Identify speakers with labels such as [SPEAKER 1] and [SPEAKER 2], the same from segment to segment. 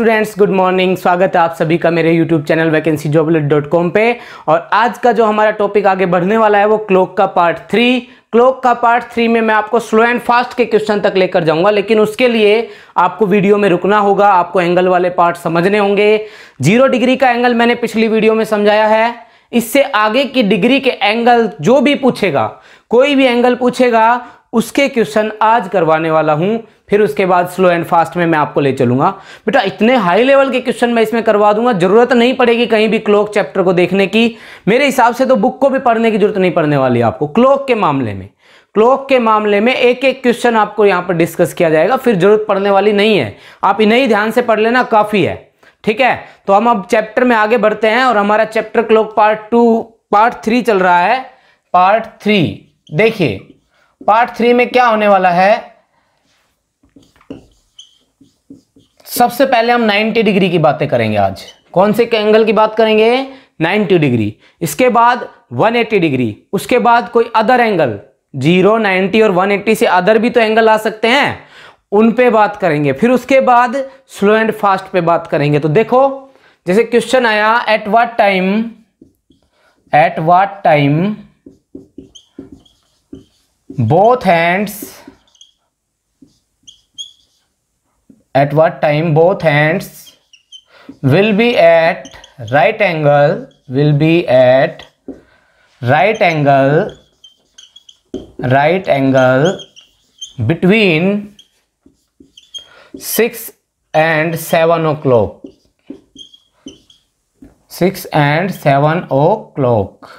[SPEAKER 1] students good morning स्वागत है आप सभी का मेरे YouTube channel vacancy joblet dot com पे और आज का जो हमारा टॉपिक आगे बढ़ने वाला है वो क्लोक का पार्ट थ्री क्लोक का पार्ट थ्री में मैं आपको स्लो एंड फास्ट के क्वेश्चन तक लेकर जाऊंगा लेकिन उसके लिए आपको वीडियो में रुकना होगा आपको एंगल वाले पार्ट समझने होंगे जीरो डिग्री का एंगल मैंने पिछली वीडियो में समझाया है इससे आगे की डिग्री के एंगल जो भी पूछेगा कोई भी एंगल पूछेगा उसके क्वेश्चन आज करवाने वाला हूं फिर उसके बाद स्लो एंड फास्ट में मैं आपको ले चलूंगा बेटा इतने हाई लेवल के क्वेश्चन मैं इसमें करवा दूंगा जरूरत नहीं पड़ेगी कहीं भी क्लॉक चैप्टर को देखने की मेरे हिसाब से तो बुक को भी पढ़ने की जरूरत नहीं पड़ने वाली आपको क्लॉक के मामले में क्लॉक के मामले में एक एक क्वेश्चन आपको यहां पर डिस्कस किया जाएगा फिर जरूरत पड़ने वाली नहीं है आप इन्हें ही ध्यान से पढ़ लेना काफ़ी है ठीक है तो हम अब चैप्टर में आगे बढ़ते हैं और हमारा chapter clock part two part three चल रहा है पार्ट थ्री देखिए पार्ट थ्री में क्या होने वाला है सबसे पहले हम 90 डिग्री की बातें करेंगे आज कौन से एंगल की बात करेंगे 90 डिग्री इसके बाद 180 डिग्री उसके बाद कोई अदर एंगल जीरो 90 और 180 से अदर भी तो एंगल आ सकते हैं उन पे बात करेंगे फिर उसके बाद स्लो एंड फास्ट पे बात करेंगे तो देखो जैसे क्वेश्चन आया at what time at what time both hands at what time both hands will be at right angle will be at right angle right angle between six and seven o'clock six and seven o'clock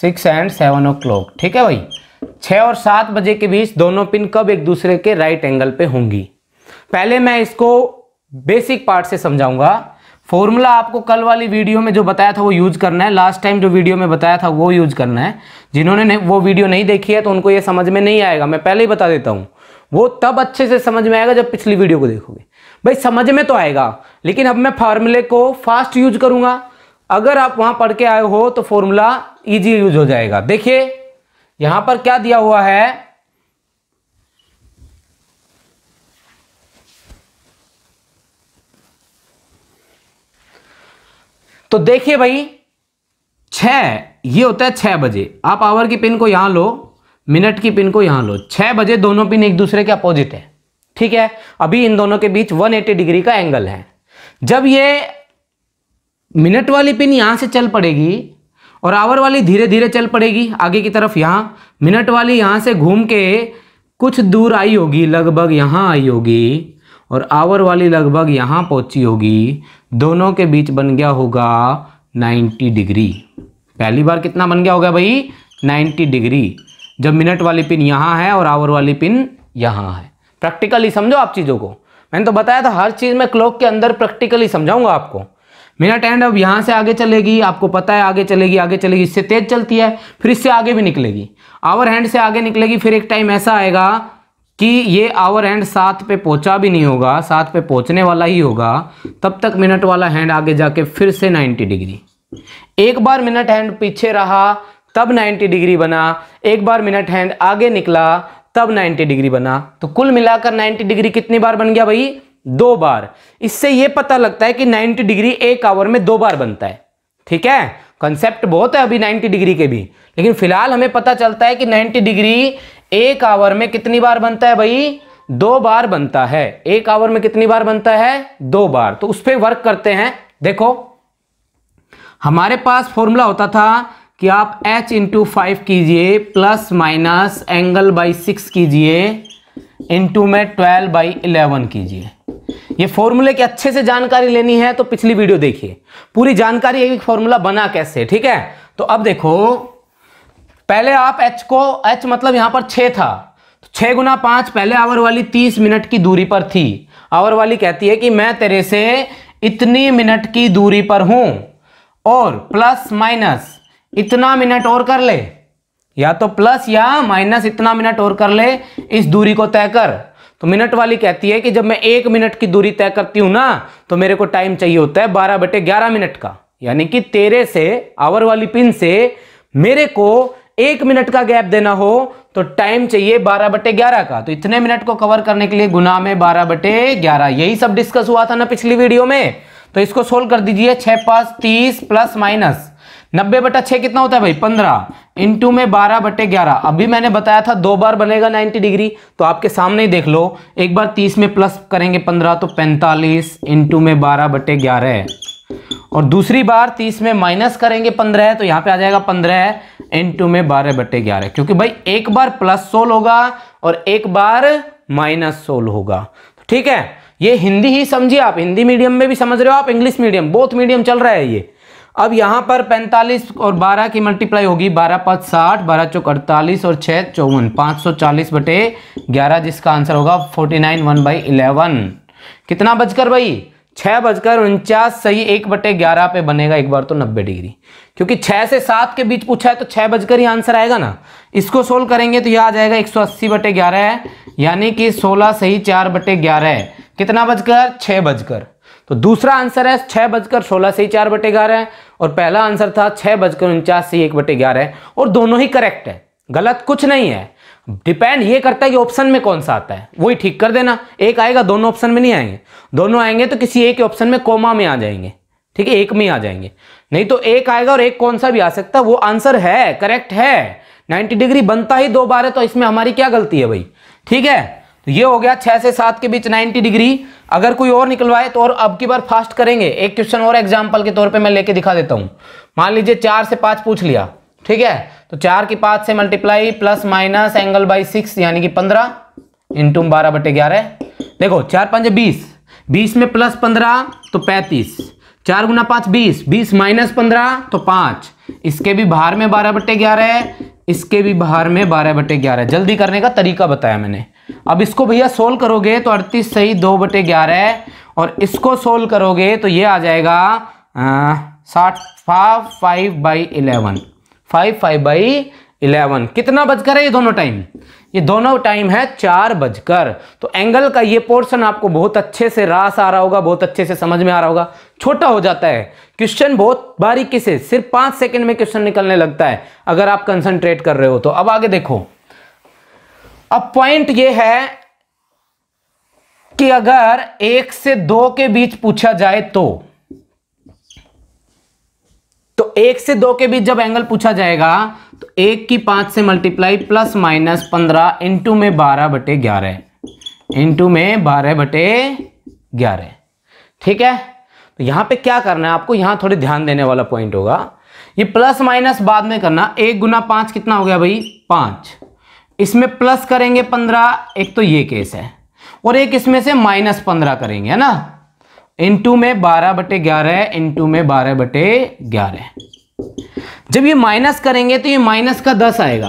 [SPEAKER 1] six and seven o'clock ठीक है भाई छः और सात बजे के बीच दोनों pin कब एक दूसरे के राइट एंगल पे होंगी पहले मैं इसको बेसिक पार्ट से समझाऊंगा फॉर्मूला आपको कल वाली वीडियो में जो बताया था वो यूज करना है लास्ट टाइम जो वीडियो में बताया था वो यूज करना है जिन्होंने वो वीडियो नहीं देखी है तो उनको ये समझ में नहीं आएगा मैं पहले ही बता देता हूँ वो तब अच्छे से समझ में आएगा जब पिछली वीडियो को देखोगे भाई समझ में तो आएगा लेकिन अब मैं फार्मूले को फास्ट यूज करूंगा अगर आप वहां पढ़ के आए हो तो फॉर्मूला ईजी यूज हो जाएगा देखिए यहां पर क्या दिया हुआ है तो देखिए भाई छ ये होता है छह बजे आप आवर की पिन को यहां लो मिनट की पिन को यहां लो छह बजे दोनों पिन एक दूसरे के अपोजिट है ठीक है अभी इन दोनों के बीच 180 डिग्री का एंगल है जब ये मिनट वाली पिन यहां से चल पड़ेगी और आवर वाली धीरे धीरे चल पड़ेगी आगे की तरफ यहाँ मिनट वाली यहाँ से घूम के कुछ दूर आई होगी लगभग यहाँ आई होगी और आवर वाली लगभग यहाँ पहुँची होगी दोनों के बीच बन गया होगा 90 डिग्री पहली बार कितना बन गया होगा भाई 90 डिग्री जब मिनट वाली पिन यहाँ है और आवर वाली पिन यहाँ है प्रैक्टिकली समझो आप चीज़ों को मैंने तो बताया था हर चीज़ में क्लॉक के अंदर प्रैक्टिकली समझाऊंगा आपको मेरा ट्रेंड अब यहाँ से आगे चलेगी आपको पता है आगे चलेगी आगे चलेगी इससे तेज चलती है फिर इससे आगे भी निकलेगी आवर हैंड से आगे निकलेगी फिर एक टाइम ऐसा आएगा कि ये आवर हैंड सात पे पहुंचा भी नहीं होगा सात पे पहुंचने वाला ही होगा तब तक मिनट वाला हैंड आगे जाके फिर से 90 डिग्री एक बार मिनट हैंड पीछे रहा तब 90 डिग्री बना एक बार मिनट हैंड आगे निकला तब 90 डिग्री बना तो कुल मिलाकर 90 डिग्री कितनी बार बन गया भाई दो बार इससे यह पता लगता है कि 90 डिग्री एक आवर में दो बार बनता है ठीक है कंसेप्ट बहुत है अभी 90 डिग्री के भी लेकिन फिलहाल हमें पता चलता है कि 90 डिग्री एक आवर में कितनी बार बनता है भाई दो बार बनता है एक आवर में कितनी बार बनता है दो बार तो उस पर वर्क करते हैं देखो हमारे पास फॉर्मूला होता था कि आप h इंटू फाइव कीजिए plus minus angle by six कीजिए इंटू में ट्वेल्व बाई इलेवन कीजिए ये फॉर्मूले की अच्छे से जानकारी लेनी है तो पिछली वीडियो देखिए पूरी जानकारी एक फॉर्मूला बना कैसे ठीक है तो अब देखो पहले आप एच को एच मतलब यहां पर छे था तो छः गुना पांच पहले आवर वाली तीस मिनट की दूरी पर थी आवर वाली कहती है कि मैं तेरे से इतनी मिनट की दूरी पर हूं और प्लस माइनस इतना मिनट और कर ले या तो प्लस या माइनस इतना मिनट और कर ले इस दूरी को तय कर तो मिनट वाली कहती है कि जब मैं एक मिनट की दूरी तय करती हूं ना तो मेरे को टाइम चाहिए होता है बारह बटे ग्यारह मिनट का यानी कि तेरे से आवर वाली पिन से मेरे को एक मिनट का गैप देना हो तो टाइम चाहिए बारह बटे ग्यारह का तो इतने मिनट को कवर करने के लिए गुना में बारह बटे ग्यारह यही सब डिस्कस हुआ था ना पिछली वीडियो में तो इसको सोल्व कर दीजिए छह पास तीस प्लस माइनस नब्बे बटा छह कितना होता है भाई पंद्रह इंटू में बारह बटे ग्यारह अभी मैंने बताया था दो बार बनेगा नाइन्टी डिग्री तो आपके सामने ही देख लो एक बार तीस में प्लस करेंगे पंद्रह तो पैंतालीस इंटू में बारह बटे ग्यारह और दूसरी बार तीस में माइनस करेंगे पंद्रह तो यहां पे आ जाएगा पंद्रह इंटू में बारह बटे ग्यारह क्योंकि भाई एक बार प्लस सोल होगा और एक बार माइनस सोल होगा ठीक है ये हिंदी ही समझिए आप हिंदी मीडियम में भी समझ रहे हो आप इंग्लिश मीडियम बोथ मीडियम चल रहा है ये अब यहाँ पर 45 और 12 की मल्टीप्लाई होगी 12 पाँच साठ बारह चौक अड़तालीस और छः चौवन पाँच सौ चालीस बटे ग्यारह जिसका आंसर होगा 49 वन बाई इलेवन कितना बजकर भाई छः बजकर उनचास सही एक बटे ग्यारह पे बनेगा एक बार तो नब्बे डिग्री क्योंकि छः से सात के बीच पूछा है तो छः बजकर ही आंसर आएगा ना इसको सोल्व करेंगे तो यह आ जाएगा एक सौ अस्सी बटे ग्यारह यानी कि सोलह सही चार बटे ग्यारह कितना बजकर छः बजकर तो दूसरा आंसर है छह बजकर सोलह से ही चार बटे ग्यारह और पहला आंसर था छह बजकर उनचास से एक बटे ग्यारह और दोनों ही करेक्ट है गलत कुछ नहीं है डिपेंड ये करता है कि ऑप्शन में कौन सा आता है वही ठीक कर देना एक आएगा दोनों ऑप्शन में नहीं आएंगे दोनों आएंगे तो किसी एक ऑप्शन में कोमा में आ जाएंगे ठीक है एक में आ जाएंगे नहीं तो एक आएगा और एक कौन सा भी आ सकता है वो आंसर है करेक्ट है 90 डिग्री बनता ही दो बार है तो इसमें हमारी क्या गलती है भाई ठीक है तो ये हो गया छह से सात के बीच 90 डिग्री अगर कोई और निकलवाए तो और अब की बार फास्ट करेंगे एक क्वेश्चन और एग्जाम्पल के तौर पे मैं लेके दिखा देता हूं मान लीजिए चार से पांच पूछ लिया ठीक है तो चार की पांच से multiply plus minus angle by six यानी कि पंद्रह इंटू बारह बटे ग्यारह देखो चार पांच बीस बीस में प्लस पंद्रह तो पैंतीस चार गुना पांच बीस बीस माइनस पंद्रह तो पांच इसके भी बाहर में बारह बटे ग्यारह इसके भी बाहर में बारह बटे ग्यारह जल्दी करने का तरीका बताया मैंने अब इसको भैया सोल्व करोगे तो अड़तीस सही दो बटे ग्यारह और इसको सोल्व करोगे तो ये आ जाएगा साठ five five by eleven five five by eleven कितना बजकर है ये दोनों टाइम ये दोनों टाइम है चार बजकर तो एंगल का ये पोर्शन आपको बहुत अच्छे से रास आ रहा होगा बहुत अच्छे से समझ में आ रहा होगा छोटा हो जाता है क्वेश्चन बहुत बारीकी से सिर्फ पांच सेकंड में क्वेश्चन निकलने लगता है अगर आप कंसंट्रेट कर रहे हो तो अब आगे देखो अब पॉइंट ये है कि अगर एक से दो के बीच पूछा जाए तो तो एक से दो के बीच जब एंगल पूछा जाएगा तो एक की पाँच से मल्टीप्लाई प्लस माइनस पंद्रह इंटू में बारह बटे ग्यारह इंटू में बारह बटे ग्यारह ठीक है तो यहाँ पे क्या करना है आपको यहाँ थोड़े ध्यान देने वाला पॉइंट होगा ये प्लस माइनस बाद में करना एक गुना पाँच कितना हो गया भाई पाँच इसमें प्लस करेंगे पंद्रह एक तो ये केस है और एक इसमें से माइनस पंद्रह करेंगे है ना इंटू में बारह बटे ग्यारह इंटू में बारह बटे ग्यारह जब ये माइनस करेंगे तो ये माइनस का दस आएगा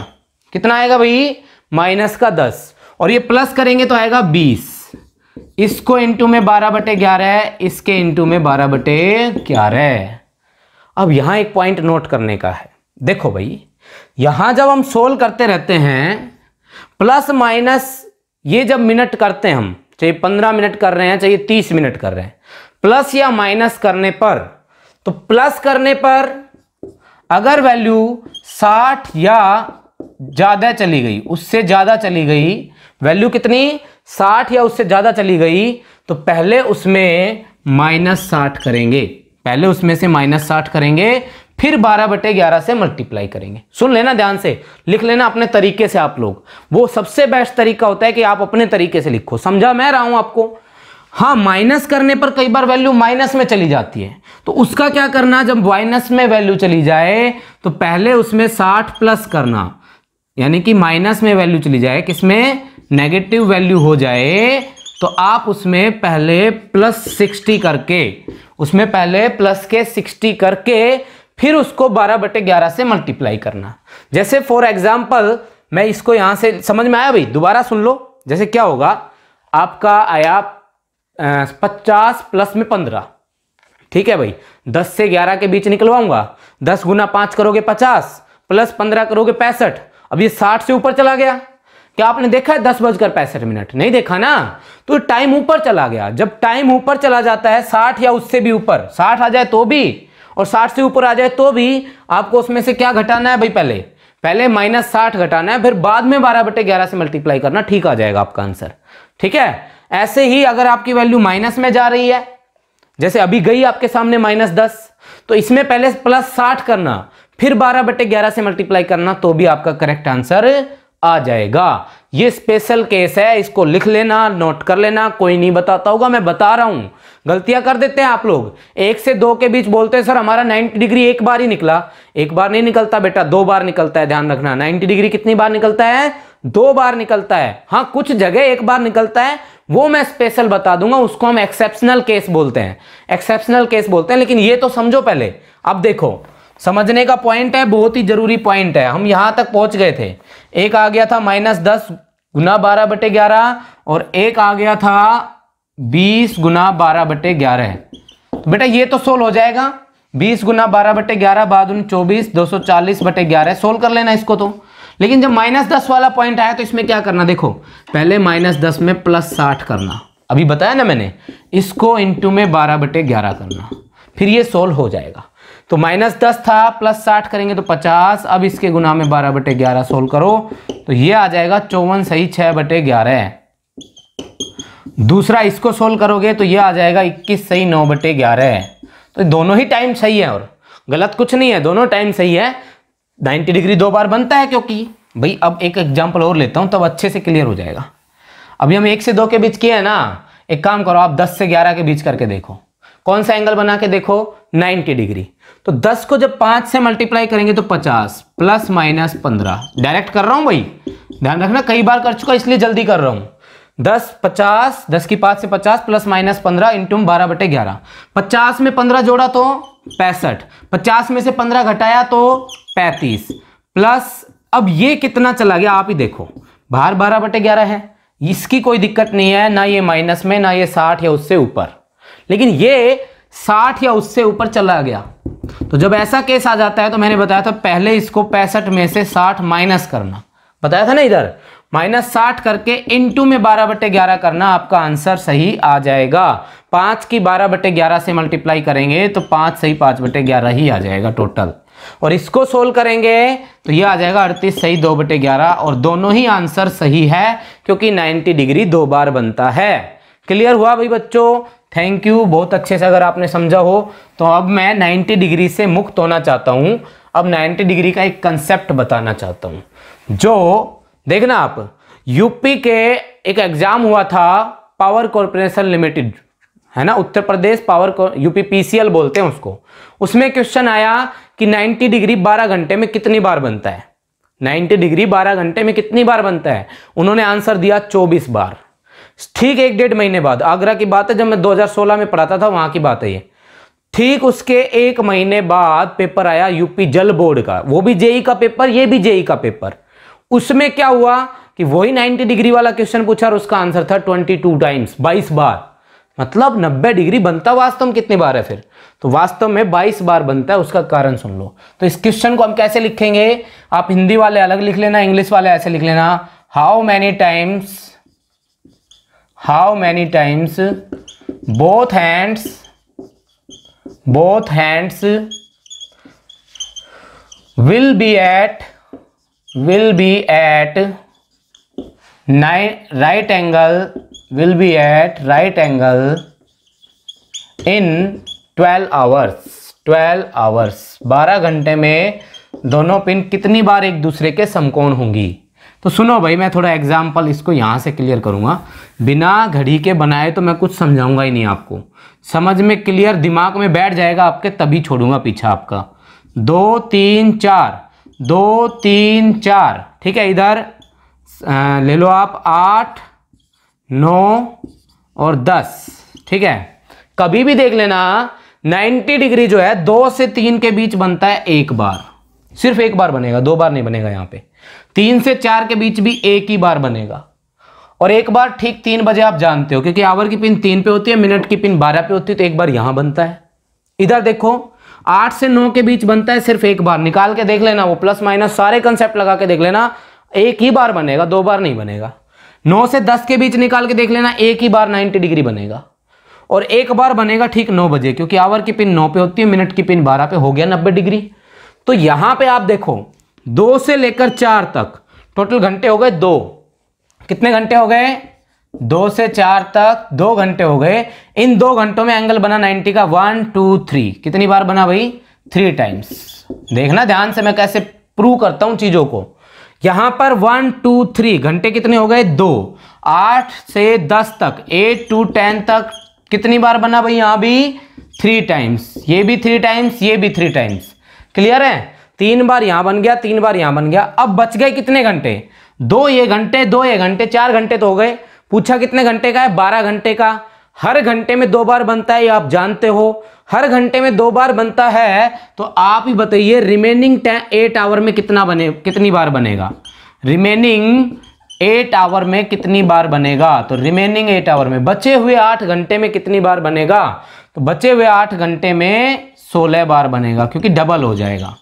[SPEAKER 1] कितना आएगा भाई माइनस का दस और ये प्लस करेंगे तो आएगा बीस इसको इंटू में बारह बटे ग्यारह इसके इंटू में बारह बटे ग्यारह अब यहां एक पॉइंट नोट करने का है देखो भाई यहां जब हम सोल्व करते रहते हैं प्लस माइनस ये जब मिनट करते हैं हम चाहे पंद्रह मिनट कर रहे हैं चाहे तीस मिनट कर रहे हैं प्लस या माइनस करने पर तो प्लस करने पर अगर वैल्यू 60 या ज़्यादा चली गई उससे ज़्यादा चली गई वैल्यू कितनी 60 या उससे ज़्यादा चली गई तो पहले उसमें माइनस साठ करेंगे पहले उसमें से माइनस साठ करेंगे फिर बारह बटे ग्यारह से मल्टीप्लाई करेंगे सुन लेना ध्यान से लिख लेना अपने तरीके से आप लोग वो सबसे बेस्ट तरीका होता है कि आप अपने तरीके से लिखो समझा मैं रहा हूं आपको हाँ माइनस करने पर कई बार वैल्यू माइनस में चली जाती है तो उसका क्या करना जब माइनस में वैल्यू चली जाए तो पहले उसमें साठ प्लस करना यानी कि माइनस में वैल्यू चली जाए किसमें नेगेटिव वैल्यू हो जाए तो आप उसमें पहले प्लस सिक्सटी करके उसमें पहले प्लस के सिक्सटी करके फिर उसको बारह बटे ग्यारह से मल्टीप्लाई करना जैसे फॉर एग्जाम्पल मैं इसको यहाँ से समझ में आया भाई दोबारा सुन लो जैसे क्या होगा आपका आया पचास प्लस में पंद्रह ठीक है भाई दस से ग्यारह के बीच निकलवाऊंगा दस गुना पांच करोगे पचास प्लस पंद्रह करोगे पैंसठ अब ये साठ से ऊपर चला गया क्या आपने देखा है दस बजकर पैंसठ मिनट नहीं देखा ना तो टाइम ऊपर चला गया जब टाइम ऊपर चला जाता है साठ या उससे भी ऊपर साठ आ जाए तो भी और साठ से ऊपर आ जाए तो भी आपको उसमें से क्या घटाना है भाई पहले पहले माइनस साठ घटाना है फिर बाद में बारह बटे ग्यारह से मल्टीप्लाई करना ठीक आ जाएगा आपका आंसर ठीक है ऐसे ही अगर आपकी वैल्यू माइनस में जा रही है जैसे अभी गई आपके सामने माइनस दस तो इसमें पहले प्लस साठ करना फिर बारह बटे ग्यारह से मल्टीप्लाई करना तो भी आपका करेक्ट आंसर आ जाएगा ये स्पेशल केस है इसको लिख लेना नोट कर लेना कोई नहीं बताता होगा मैं बता रहा हूं गलतियां कर देते हैं आप लोग एक से दो के बीच बोलते हैं सर हमारा 90 डिग्री एक बार ही निकला एक बार नहीं निकलता बेटा दो बार निकलता है ध्यान रखना 90 डिग्री कितनी बार निकलता है दो बार निकलता है हाँ कुछ जगह एक बार निकलता है वो मैं स्पेशल बता दूंगा उसको हम एक्सेप्शनल केस बोलते हैं एक्सेप्शनल केस बोलते हैं लेकिन ये तो समझो पहले अब देखो समझने का पॉइंट है बहुत ही जरूरी पॉइंट है हम यहां तक पहुंच गए थे एक आ गया था माइनस दस गुना बारह बटे ग्यारह और एक आ गया था बीस गुना बारह बटे ग्यारह बेटा ये तो सोल्व हो जाएगा बीस गुना बारह बटे ग्यारह बाद चौबीस दो सौ चालीस बटे ग्यारह सोल्व कर लेना इसको तो लेकिन जब माइनस दस वाला पॉइंट आया तो इसमें क्या करना देखो पहले माइनस दस में प्लस साठ करना अभी बताया ना मैंने इसको इंटू में बारह बटे ग्यारह करना फिर ये सोल्व हो जाएगा तो माइनस दस था प्लस साठ करेंगे तो पचास अब इसके गुना में बारह बटे ग्यारह सोल्व करो तो ये आ जाएगा चौवन सही छह बटे ग्यारह दूसरा इसको सोल्व करोगे तो ये आ जाएगा इक्कीस सही नौ बटे ग्यारह तो दोनों ही टाइम सही है और गलत कुछ नहीं है दोनों टाइम सही है 90 डिग्री दो बार बनता है क्योंकि भाई अब एक एग्जाम्पल और लेता हूँ तब तो अच्छे से क्लियर हो जाएगा अभी हम एक से दो के बीच किए हैं ना एक काम करो आप दस से ग्यारह के बीच करके देखो कौन सा एंगल बना के देखो 90 डिग्री तो 10 को जब 5 से मल्टीप्लाई करेंगे तो 50 प्लस माइनस 15 डायरेक्ट कर रहा हूं भाई ध्यान रखना कई बार कर चुका इसलिए जल्दी कर रहा हूं दस पचास दस की पाँच से पचास प्लस माइनस पंद्रह इंटू बारह बटे ग्यारह पचास में पंद्रह जोड़ा तो पैंसठ पचास में से पंद्रह घटाया तो पैंतीस प्लस अब ये कितना चला गया आप ही देखो बाहर बारह बटे ग्यारह है इसकी कोई दिक्कत नहीं है ना ये माइनस में ना ये साठ या उससे ऊपर लेकिन ये साठ या उससे ऊपर चला गया तो जब ऐसा केस आ जाता है तो मैंने बताया था पहले इसको पैंसठ में से साठ माइनस करना बताया था ना इधर माइनस साठ करके इनटू में बारह बटे ग्यारह करना आपका आंसर सही आ जाएगा पांच की बारह बटे ग्यारह से मल्टीप्लाई करेंगे तो से सही पांच बटे ग्यारह ही आ जाएगा टोटल और इसको सोल्व करेंगे तो ये आ जाएगा अड़तीस सही दो बटे ग्यारह और दोनों ही आंसर सही है क्योंकि 90 डिग्री दो बार बनता है क्लियर हुआ भाई बच्चों थैंक यू बहुत अच्छे से अगर आपने समझा हो तो अब मैं 90 डिग्री से मुक्त होना चाहता हूँ अब 90 डिग्री का एक कंसेप्ट बताना चाहता हूँ जो देखना आप यूपी के एक एग्जाम हुआ था पावर कॉरपोरेशन लिमिटेड है ना Uttar Pradesh power UP PCL बोलते हैं उसको उसमें क्वेश्चन आया कि 90 डिग्री 12 घंटे में कितनी बार बनता है 90 डिग्री 12 घंटे में कितनी बार बनता है उन्होंने आंसर दिया 24 बार ठीक एक डेढ़ महीने बाद आगरा की बात है जब मैं 2016 में पढ़ाता था वहां की बात है ये ठीक उसके एक महीने बाद पेपर आया यूपी जल बोर्ड का वो भी जेई का पेपर ये भी जेई का पेपर उसमें क्या हुआ कि वही 90 डिग्री वाला क्वेश्चन पूछा और उसका आंसर था 22 टाइम्स 22 बार मतलब 90 डिग्री बनता वास्तव में कितनी बार है फिर तो वास्तव में 22 बार बनता है उसका कारण सुन लो तो इस क्वेश्चन को हम कैसे लिखेंगे आप हिंदी वाले अलग लिख लेना इंग्लिश वाले ऐसे लिख लेना how many times how many times both hands both hands will be at will be at nine right angle will be at right angle in 12 hours 12 hours 12 घंटे में दोनों पिन कितनी बार एक दूसरे के समकोण होंगी तो सुनो भाई मैं थोड़ा एग्जाम्पल इसको यहाँ से क्लियर करूँगा बिना घड़ी के बनाए तो मैं कुछ समझाऊंगा ही नहीं आपको समझ में क्लियर दिमाग में बैठ जाएगा आपके तभी छोड़ूंगा पीछा आपका दो तीन चार दो तीन चार ठीक है इधर ले लो आप आठ नौ और दस ठीक है कभी भी देख लेना 90 डिग्री जो है दो से तीन के बीच बनता है एक बार सिर्फ एक बार बनेगा दो बार नहीं बनेगा यहां पे तीन से चार के बीच भी एक ही बार बनेगा और एक बार ठीक तीन बजे आप जानते हो क्योंकि आवर की पिन तीन पे होती है मिनट की पिन बारह पे होती है तो एक बार यहां बनता है इधर देखो आठ से नौ के बीच बनता है सिर्फ एक बार निकाल के देख लेना वो प्लस माइनस सारे कंसेप्ट लगा के देख लेना एक ही बार बनेगा दो बार नहीं बनेगा नौ से दस के बीच निकाल के देख लेना एक ही बार नाइनटी डिग्री बनेगा और एक बार बनेगा ठीक नौ बजे क्योंकि आवर की पिन नौ पे होती है मिनट की पिन बारह पे हो गया नब्बे डिग्री तो यहां पे आप देखो दो से लेकर चार तक टोटल घंटे हो गए दो कितने घंटे हो गए दो से चार तक दो घंटे हो गए इन दो घंटों में एंगल बना 90 का वन टू थ्री कितनी बार बना भाई थ्री टाइम्स देखना ध्यान से मैं कैसे प्रूव करता हूं चीजों को यहां पर वन टू थ्री घंटे कितने हो गए दो आठ से दस तक एट टू टेन तक कितनी बार बना भाई यहां भी थ्री टाइम्स ये भी थ्री टाइम्स ये भी थ्री टाइम्स क्लियर है तीन बार यहां बन गया तीन बार यहां बन गया अब बच गए कितने घंटे दो ये घंटे दो ये घंटे चार घंटे तो हो गए पूछा कितने घंटे का है बारह घंटे का हर घंटे में दो बार बनता है ये आप जानते हो हर घंटे में दो बार बनता है तो आप ही बताइए रिमेनिंग एट आवर में कितना बने कितनी बार बनेगा रिमेनिंग एट आवर में कितनी बार बनेगा तो रिमेनिंग एट आवर में बचे हुए आठ घंटे में कितनी बार बनेगा तो बचे हुए आठ घंटे में सोलह बार बनेगा क्योंकि डबल हो जाएगा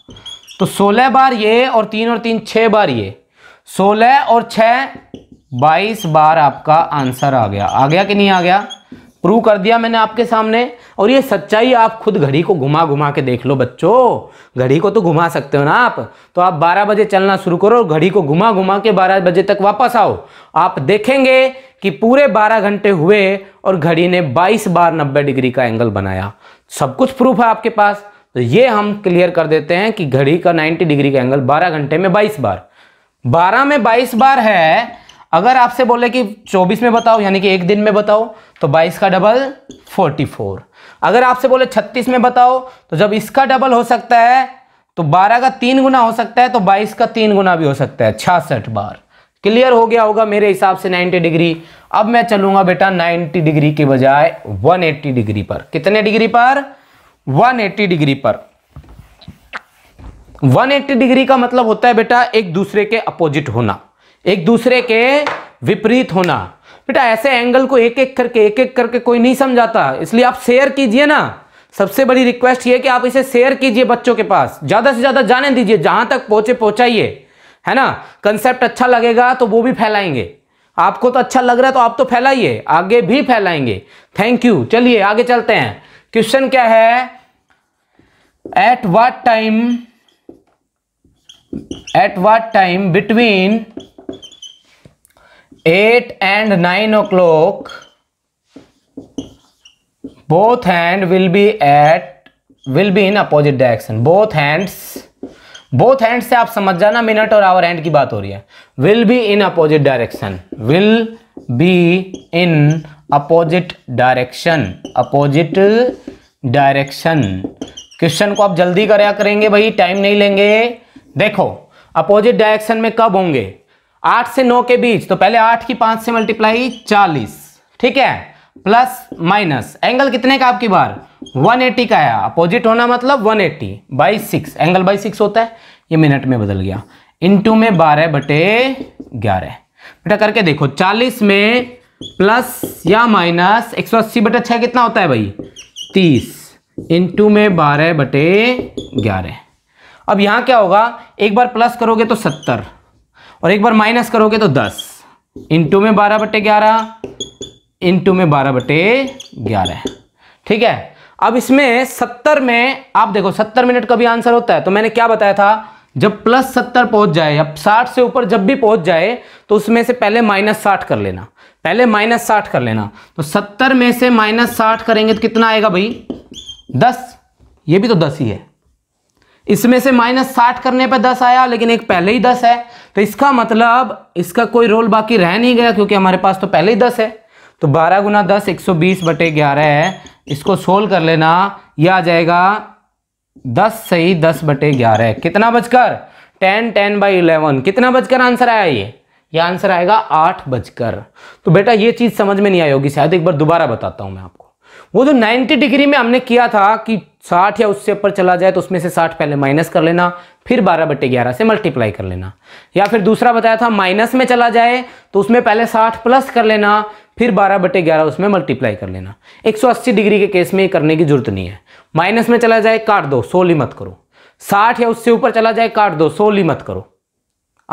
[SPEAKER 1] तो सोलह बार ये और तीन और तीन छह बार ये सोलह और छ बाईस बार आपका आंसर आ गया आ गया कि नहीं आ गया प्रूव कर दिया मैंने आपके सामने और ये सच्चाई आप खुद घड़ी को घुमा घुमा के देख लो बच्चों घड़ी को तो घुमा सकते हो ना आप तो आप 12 बजे चलना शुरू करो घड़ी को घुमा घुमा के 12 बजे तक वापस आओ आप देखेंगे कि पूरे 12 घंटे हुए और घड़ी ने 22 बार 90 डिग्री का एंगल बनाया सब कुछ प्रूफ है आपके पास तो ये हम क्लियर कर देते हैं कि घड़ी का नाइन्टी डिग्री का एंगल बारह घंटे में बाईस बार बारह में बाईस बार है अगर आपसे बोले कि 24 में बताओ यानी कि एक दिन में बताओ तो 22 का डबल 44 अगर आपसे बोले 36 में बताओ तो जब इसका डबल हो सकता है तो 12 का तीन गुना हो सकता है तो 22 का तीन गुना भी हो सकता है छियासठ बार क्लियर हो गया होगा मेरे हिसाब से 90 डिग्री अब मैं चलूंगा बेटा 90 डिग्री के बजाय 180 डिग्री पर कितने डिग्री पर 180 डिग्री पर 180 डिग्री का मतलब होता है बेटा एक दूसरे के अपोजिट होना एक दूसरे के विपरीत होना बेटा ऐसे एंगल को एक एक करके एक एक करके कोई नहीं समझाता इसलिए आप शेयर कीजिए ना सबसे बड़ी रिक्वेस्ट ये कि आप इसे शेयर कीजिए बच्चों के पास ज़्यादा से ज़्यादा जाने दीजिए जहां तक पहुंचे पहुंचाइए है ना कंसेप्ट अच्छा लगेगा तो वो भी फैलाएंगे आपको तो अच्छा लग रहा है तो आप तो फैलाइए आगे भी फैलाएंगे थैंक यू चलिए आगे चलते हैं क्वेश्चन क्या है at what time at what time between eight and nine o'clock both hand will be at will be in opposite direction both hands both hand से आप समझ जाना मिनट और आवर हैंड की बात हो रही है will be in opposite direction will be in opposite direction opposite direction question को आप जल्दी करया करेंगे भाई टाइम नहीं लेंगे देखो अपोजिट डायरेक्शन में कब होंगे आठ से नौ के बीच तो पहले आठ की पांच से मल्टीप्लाई चालीस ठीक है प्लस माइनस एंगल कितने का आपकी बार 180 का है अपोजिट होना मतलब 180 eighty by six angle by six होता है ये मिनट में बदल गया इनटू में बारह बटे ग्यारह बेटा करके देखो चालीस में प्लस या माइनस एक सौ अस्सी बटे छः कितना होता है भाई तीस टू में बारह बटे ग्यारह अब यहाँ क्या होगा एक बार प्लस करोगे तो सत्तर और एक बार माइनस करोगे तो दस इंटू में बारह बटे ग्यारह इंटू में बारह बटे ग्यारह ठीक है अब इसमें सत्तर में आप देखो सत्तर मिनट का भी आंसर होता है तो मैंने क्या बताया था जब प्लस सत्तर पहुंच जाए अब साठ से ऊपर जब भी पहुंच जाए तो उसमें से पहले माइनस साठ कर लेना पहले माइनस साठ कर लेना तो सत्तर में से माइनस साठ करेंगे तो कितना आएगा भाई दस ये भी तो दस ही है इसमें से माइनस साठ करने पर दस आया लेकिन एक पहले ही दस है तो इसका मतलब इसका कोई रोल बाकी रह नहीं गया क्योंकि हमारे पास तो पहले ही दस है तो बारह गुना दस एक सौ बीस बटे ग्यारह है इसको सोल्व कर लेना यह आ जाएगा दस से ही दस बटे ग्यारह कितना बजकर टेन टेन बाई इलेवन कितना बजकर आंसर आया ये यह आंसर आएगा आठ बजकर तो बेटा ये चीज़ समझ में नहीं आई होगी शायद एक बार दोबारा बताता हूं मैं आपको वो जो 90 डिग्री में हमने किया था कि 60 या उससे ऊपर चला जाए तो उसमें से 60 पहले माइनस कर लेना फिर 12 बटे ग्यारह से मल्टीप्लाई कर लेना या फिर दूसरा बताया था माइनस में चला जाए तो उसमें पहले 60 प्लस कर लेना फिर 12 बटे ग्यारह उसमें मल्टीप्लाई कर लेना 180 डिग्री के केस में ये करने की जरूरत नहीं है माइनस में चला जाए काट दो सोली मत करो साठ या उससे ऊपर चला जाए काट दो सोली मत करो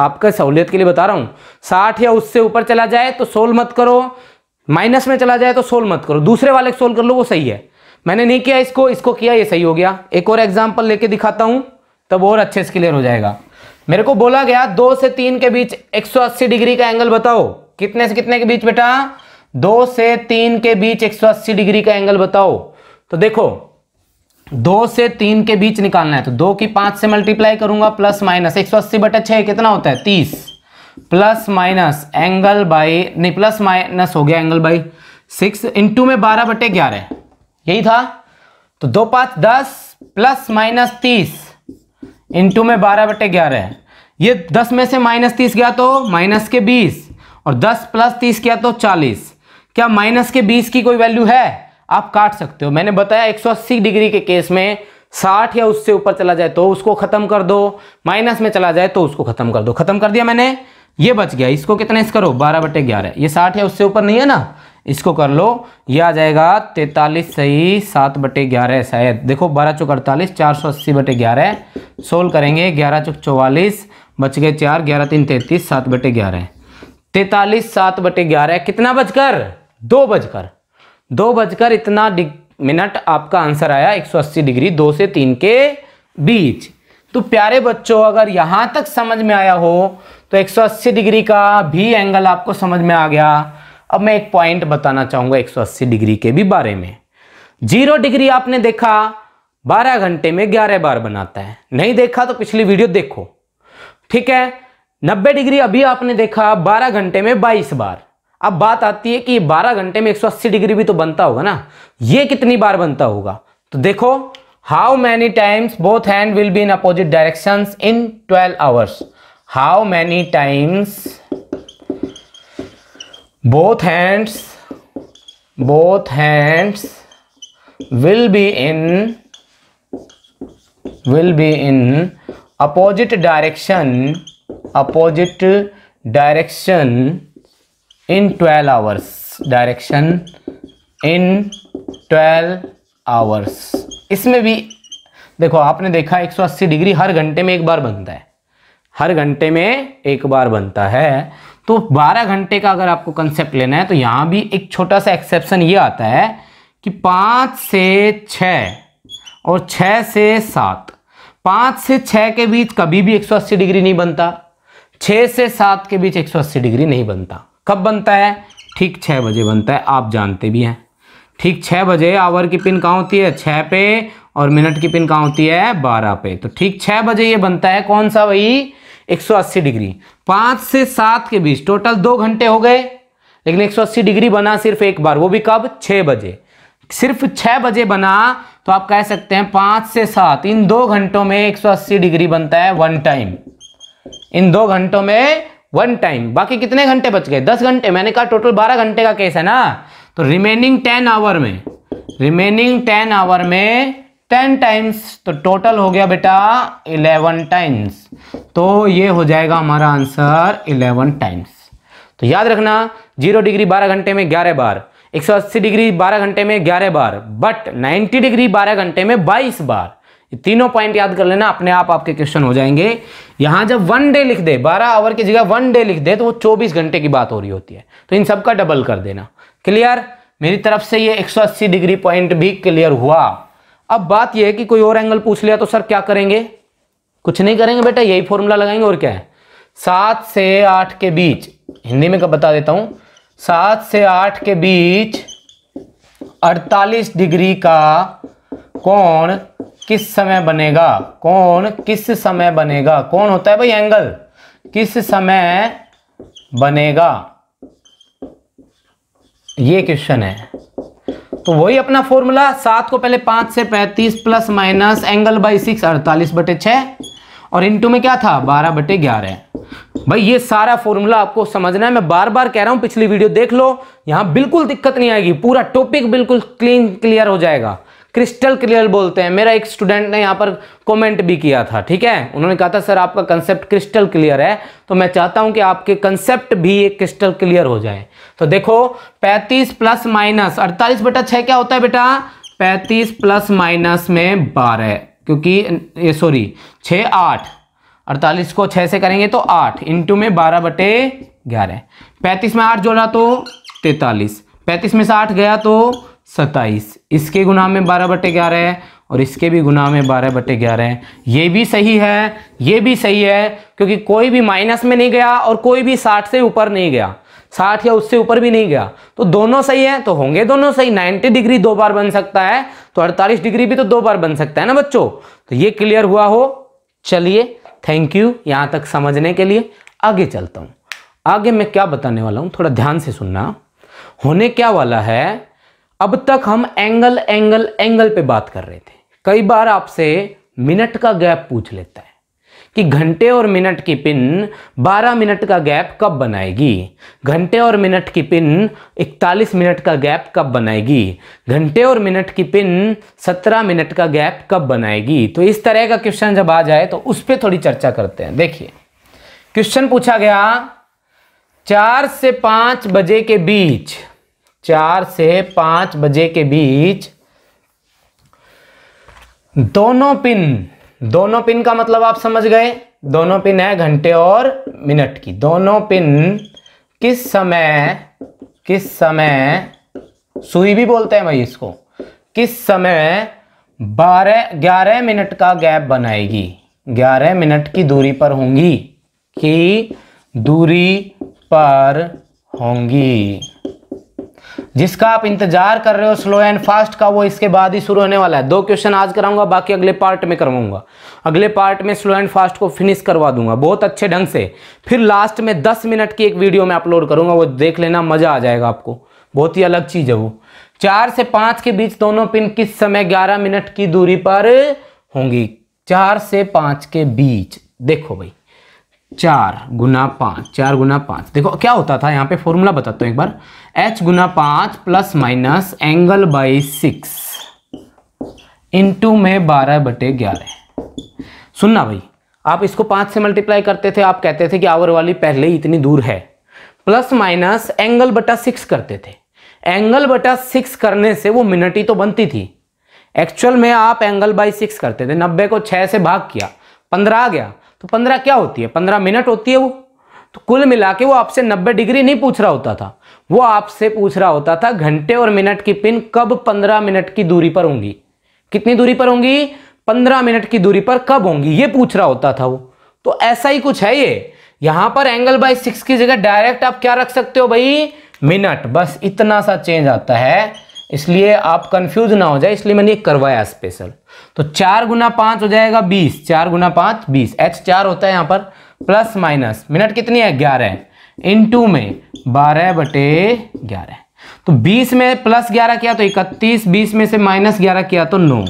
[SPEAKER 1] आपका सहूलियत के लिए बता रहा हूं साठ या उससे ऊपर चला जाए तो सोल मत करो माइनस में चला जाए तो सोल्व मत करो दूसरे वाले सोल्व कर लो वो सही है मैंने नहीं किया इसको इसको किया ये सही हो गया एक और एग्जाम्पल लेके दिखाता हूं तब और अच्छे से क्लियर हो जाएगा मेरे को बोला गया दो से तीन के बीच 180 डिग्री का एंगल बताओ कितने से कितने के बीच बेटा दो से तीन के बीच 180 डिग्री का एंगल बताओ तो देखो दो से तीन के बीच निकालना है तो दो की पांच से मल्टीप्लाई करूंगा प्लस माइनस एक सौ अस्सी बटे छह कितना होता है तीस प्लस माइनस एंगल बाई नहीं प्लस माइनस हो गया एंगल बाई सिक्स इंटू में बारह बटे ग्यारह यही था तो दो पांच दस प्लस माइनस तीस इंटू में बारह बटे ग्यारह ये दस में से माइनस तीस गया तो माइनस के बीस और दस प्लस तीस गया तो चालीस क्या माइनस के बीस की कोई वैल्यू है आप काट सकते हो मैंने बताया एक डिग्री के केस में 60 या उससे ऊपर चला जाए तो उसको खत्म कर दो माइनस में चला जाए तो उसको खत्म कर दो खत्म कर दिया मैंने ये बच गया इसको कितना इस करो बारह बटे ग्यारह ये साठ है उससे ऊपर नहीं है ना इसको कर लो ये आ जाएगा तैतालीस सही सात बटे ग्यारह शायद देखो बारह चौक अड़तालीस चार सौ अस्सी बटे ग्यारह सोल्व करेंगे ग्यारह चौक चौवालीस बच गए चार ग्यारह तीन तैतीस सात बटे ग्यारह तैतालीस सात बटे ग्यारह कितना बजकर दो बजकर दो बजकर इतना मिनट आपका आंसर आया अस्सी डिग्री दो से तीन के बीच तो प्यारे बच्चों अगर यहाँ तक समझ में आया हो तो 180 डिग्री का भी एंगल आपको समझ में आ गया अब मैं एक पॉइंट बताना चाहूंगा 180 डिग्री के भी बारे में जीरो डिग्री आपने देखा 12 घंटे में 11 बार बनाता है नहीं देखा तो पिछली वीडियो देखो ठीक है 90 डिग्री अभी आपने देखा 12 घंटे में 22 बार अब बात आती है कि 12 घंटे में 180 डिग्री भी तो बनता होगा ना ये कितनी बार बनता होगा तो देखो how many times both hand will be in opposite direction in twelve hours how many times both hands both hands will be in will be in opposite direction opposite direction in twelve hours direction in twelve hours इसमें भी देखो आपने देखा 180 degree हर घंटे में एक बार बनता है हर घंटे में एक बार बनता है तो 12 घंटे का अगर आपको कंसेप्ट लेना है तो यहाँ भी एक छोटा सा एक्सेप्शन ये आता है कि पाँच से छ और छ से सात पाँच से छ के बीच कभी भी 180 डिग्री नहीं बनता छ से सात के बीच 180 डिग्री नहीं बनता कब बनता है ठीक छः बजे बनता है आप जानते भी हैं ठीक छः बजे आवर की पिन कहाँ होती है छः पे और मिनट की पिन कहाँ होती है बारह पे तो ठीक छः बजे ये बनता है कौन सा भाई 180 डिग्री पांच से सात के बीच टोटल दो घंटे हो गए लेकिन 180 डिग्री बना सिर्फ एक बार वो भी कब छह बजे सिर्फ छह बजे बना तो आप कह सकते हैं पांच से सात इन दो घंटों में 180 डिग्री बनता है वन टाइम इन दो घंटों में वन टाइम बाकी कितने घंटे बच गए दस घंटे मैंने कहा टोटल बारह घंटे का केस है ना तो रिमेनिंग टेन आवर में रिमेनिंग टेन आवर में टेन टाइम्स तो टोटल हो गया बेटा इलेवन टाइम्स तो ये हो जाएगा हमारा आंसर इलेवन टाइम्स तो याद रखना जीरो डिग्री बारह घंटे में ग्यारह बार 180 डिग्री 12 घंटे में 11 बार बट 90 डिग्री 12 घंटे में 22 बार ये तीनों पॉइंट याद कर लेना अपने आप आपके क्वेश्चन हो जाएंगे यहां जब वन डे लिख दे 12 आवर की जगह वन डे लिख दे तो वो 24 घंटे की बात हो रही होती है तो इन सबका डबल कर देना क्लियर मेरी तरफ से ये 180 डिग्री पॉइंट भी क्लियर हुआ अब बात यह है कि कोई और एंगल पूछ लिया तो सर क्या करेंगे कुछ नहीं करेंगे बेटा यही फॉर्मूला लगाएंगे और क्या है सात से आठ के बीच हिंदी में कब बता देता हूं सात से आठ के बीच 48 डिग्री का कौन किस समय बनेगा कौन किस समय बनेगा कौन होता है भाई एंगल किस समय बनेगा ये क्वेश्चन है तो वही अपना फॉर्मूला सात को पहले पांच से पैंतीस plus minus angle by six अड़तालीस बटे छः और इंटू में क्या था बारह बटे ग्यारह भाई ये सारा फॉर्मूला आपको समझना है मैं बार बार कह रहा हूं पिछली वीडियो देख लो यहां बिल्कुल दिक्कत नहीं आएगी पूरा टॉपिक बिल्कुल क्लीन क्लियर हो जाएगा क्रिस्टल क्लियर बोलते हैं मेरा एक स्टूडेंट ने यहाँ पर कमेंट भी किया था ठीक है उन्होंने कहा था सर आपका कंसेप्ट क्रिस्टल क्लियर है तो मैं चाहता हूँ कि आपके कंसेप्ट भी एक क्रिस्टल क्लियर हो जाए तो देखो पैंतीस प्लस माइनस अड़तालीस बेटा छः क्या होता है बेटा पैंतीस प्लस माइनस में बारह क्योंकि ये सॉरी छः आठ अड़तालीस को छः से करेंगे तो आठ इंटू में बारह बटे ग्यारह पैंतीस में आठ जोड़ा तो तैतालीस पैंतीस में से आठ गया तो सत्ताईस इसके गुना में बारह बटे ग्यारह है और इसके भी गुना में बारह बटे ग्यारह है ये भी सही है ये भी सही है क्योंकि कोई भी माइनस में नहीं गया और कोई भी साठ से ऊपर नहीं गया साठ या उससे ऊपर भी नहीं गया तो दोनों सही है तो होंगे दोनों सही नाइन्टी डिग्री दो बार बन सकता है तो अड़तालीस डिग्री भी तो दो बार बन सकता है ना बच्चों तो ये क्लियर हुआ हो चलिए थैंक यू यहाँ तक समझने के लिए आगे चलता हूँ आगे मैं क्या बताने वाला हूँ थोड़ा ध्यान से सुनना होने क्या वाला है अब तक हम एंगल एंगल एंगल पे बात कर रहे थे कई बार आपसे मिनट का गैप पूछ लेता है कि घंटे और मिनट की पिन 12 मिनट का गैप कब बनाएगी घंटे और मिनट की पिन 41 मिनट का गैप कब बनाएगी घंटे और मिनट की पिन 17 मिनट का गैप कब बनाएगी तो इस तरह का क्वेश्चन जब आ जाए तो उस पर थोड़ी चर्चा करते हैं देखिए क्वेश्चन पूछा गया चार से पांच बजे के बीच चार से पांच बजे के बीच दोनों पिन दोनों पिन का मतलब आप समझ गए दोनों पिन है घंटे और मिनट की दोनों पिन किस समय किस समय सुई भी बोलते हैं भाई इसको किस समय बारह ग्यारह मिनट का गैप बनाएगी ग्यारह मिनट की दूरी पर होंगी की दूरी पर होंगी जिसका आप इंतजार कर रहे हो स्लो एंड फास्ट का वो इसके बाद ही शुरू होने वाला है दो क्वेश्चन आज कराऊंगा बाकी अगले पार्ट में करवाऊंगा अगले पार्ट में स्लो एंड फास्ट को फिनिश करवा दूंगा बहुत अच्छे ढंग से फिर लास्ट में दस मिनट की एक वीडियो में अपलोड करूंगा वो देख लेना मजा आ जाएगा आपको बहुत ही अलग चीज़ है वो चार से पांच के बीच दोनों पिन किस समय ग्यारह मिनट की दूरी पर होंगी चार से पांच के बीच देखो भाई चार गुना पांच चार गुना पांच देखो क्या होता था यहाँ पे फॉर्मूला बताता हूँ एक बार एच गुना पांच plus minus angle by six into में बारह बटे ग्यारह सुनना भाई आप इसको पांच से मल्टीप्लाई करते थे आप कहते थे कि आवर वाली पहले ही इतनी दूर है प्लस माइनस एंगल बटा सिक्स करते थे एंगल बटा सिक्स करने से वो मिनट ही तो बनती थी एक्चुअल में आप एंगल बाई सिक्स करते थे नब्बे को छह से भाग किया पंद्रह आ गया तो पंद्रह क्या होती है पंद्रह मिनट होती है वो तो कुल मिला के वो आपसे नब्बे डिग्री नहीं पूछ रहा होता था वो आपसे पूछ रहा होता था घंटे और मिनट की पिन कब पंद्रह मिनट की दूरी पर होंगी कितनी दूरी पर होंगी पंद्रह मिनट की दूरी पर कब होंगी ये पूछ रहा होता था वो तो ऐसा ही कुछ है ये यहां पर एंगल बाय सिक्स की जगह डायरेक्ट आप क्या रख सकते हो भाई मिनट बस इतना सा चेंज आता है इसलिए आप कंफ्यूज ना हो जाए इसलिए मैंने ये करवाया स्पेशल तो चार गुना पांच हो जाएगा बीस चार गुना पांच बीस एच चार होता है यहां पर प्लस माइनस मिनट कितनी है ग्यारह इन टू में बारह बटे ग्यारह तो बीस में प्लस ग्यारह किया तो इकतीस बीस में से माइनस ग्यारह किया तो नौ